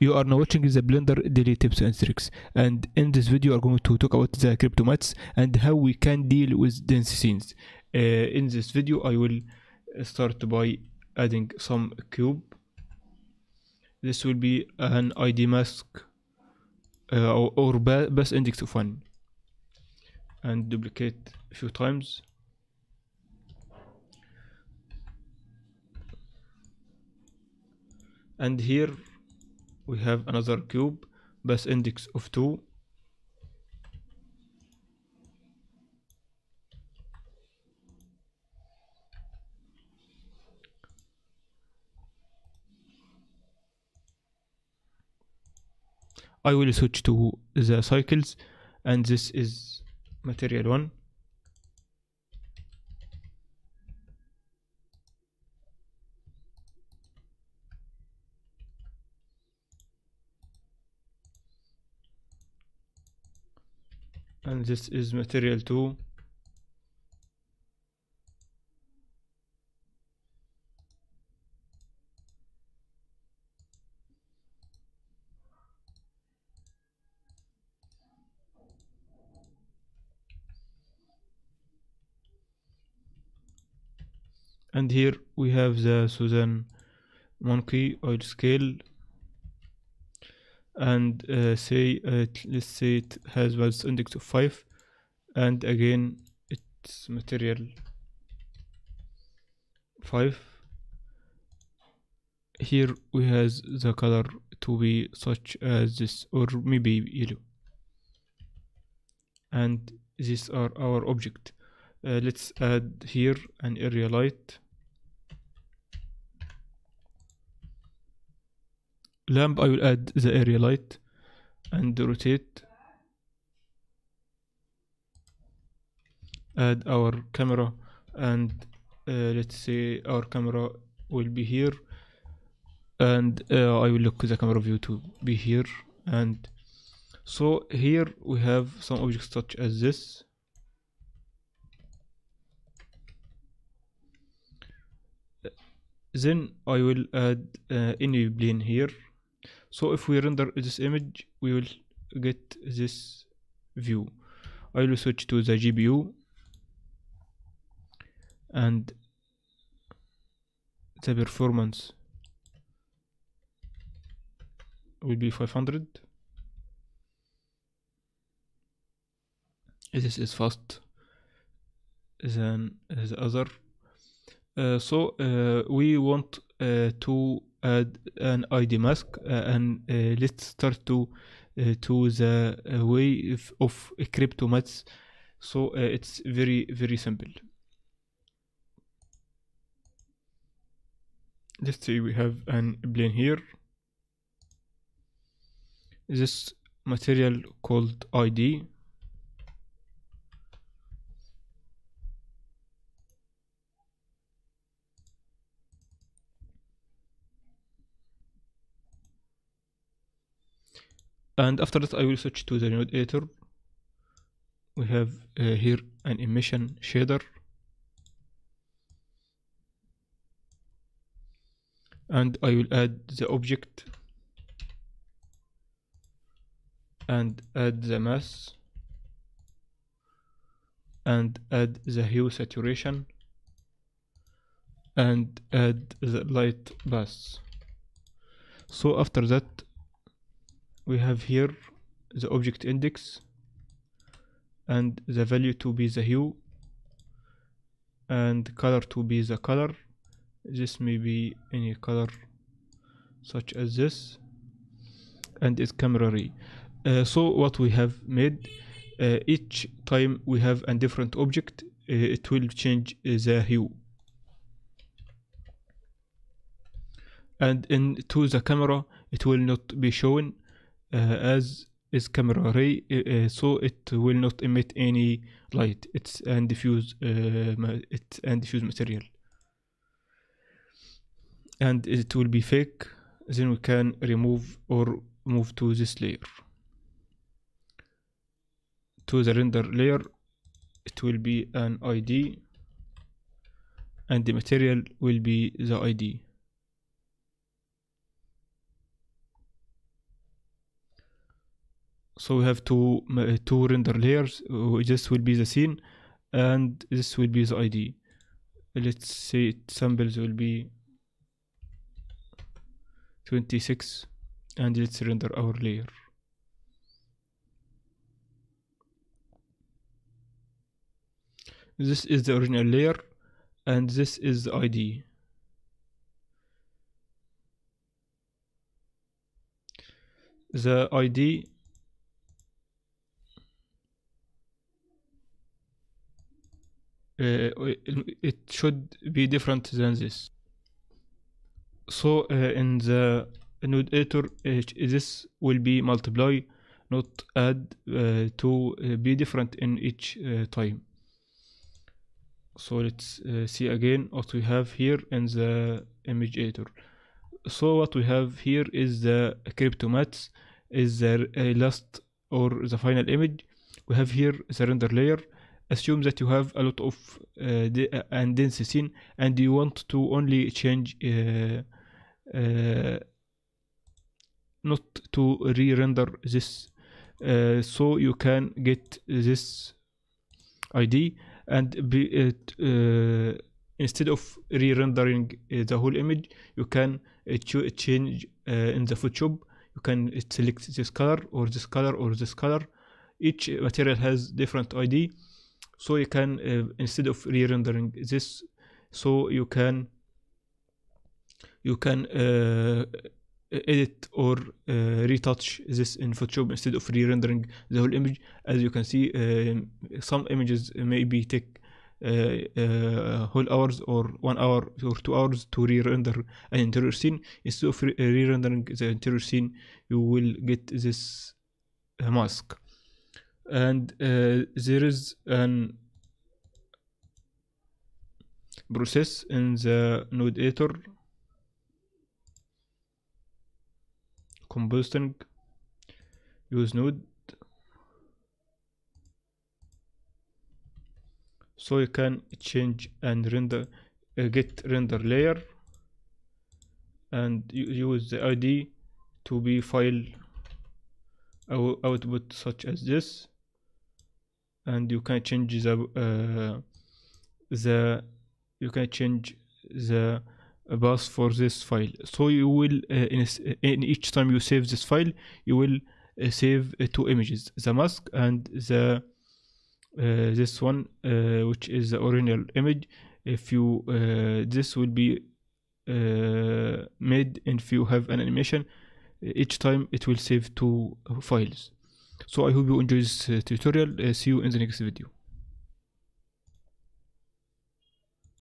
you are now watching the blender daily tips and tricks and in this video we are going to talk about the crypto mats and how we can deal with dense scenes uh, in this video i will start by adding some cube this will be an id mask uh, or, or best index of one and duplicate a few times and here we have another cube base index of 2 I will switch to the cycles and this is material 1 and this is material 2 and here we have the Susan monkey oil scale and uh, say uh, let's say it has was index of 5 and again its material 5 here we has the color to be such as this or maybe yellow and these are our object uh, let's add here an area light lamp, I will add the area light and rotate. Add our camera and uh, let's say our camera will be here and uh, I will look the camera view to be here and so here we have some objects such as this then I will add uh, any plane here so if we render this image we will get this view I will switch to the GPU and the performance will be 500 this is fast than the other uh, so uh, we want uh, to Add an ID mask uh, and uh, let's start to uh, to the way of crypto maths so it's very very simple let's say we have an plane here this material called id and after that I will switch to the node editor we have uh, here an emission shader and I will add the object and add the mass and add the hue saturation and add the light bus so after that we have here the object index and the value to be the hue and color to be the color this may be any color such as this and its camera ray uh, so what we have made uh, each time we have a different object uh, it will change the hue and into the camera it will not be shown uh, as is camera array uh, uh, so it will not emit any light it's and diffuse uh, it's and diffuse material and it will be fake then we can remove or move to this layer to the render layer it will be an id and the material will be the id so we have two uh, two render layers uh, this will be the scene and this will be the id let's say samples will be 26 and let's render our layer this is the original layer and this is the id the id uh, it should be different than this so uh, in the node editor uh, this will be multiply not add uh, to uh, be different in each time so let's see again what we have here in the image editor so what we have here is the cryptomats is the last or the final image we have here the render layer assume that you have a lot of uh, uh and density and you want to only change uh, uh, not to re-render this uh, so you can get this id and be it uh, instead of re-rendering the whole image you can change in the photoshop you can select this color or this color or this color each material has different id so you can uh, instead of re-rendering this so you can you can uh, edit or uh, retouch this in Photoshop instead of re-rendering the whole image as you can see um, some images maybe take uh, uh, whole hours or one hour or two hours to re-render an interior scene instead of re-rendering the interior scene you will get this uh, mask and uh, there is an process in the node editor composting use node so you can change and render uh, get render layer and use the id to be file output such as this and you can change the uh, the you can change the bus for this file so you will uh, in, in each time you save this file you will uh, save two images the mask and the uh, this one uh, which is the original image if you uh, this will be made and if you have an animation each time it will save two files so I hope you enjoy this uh, tutorial. Uh, see you in the next video.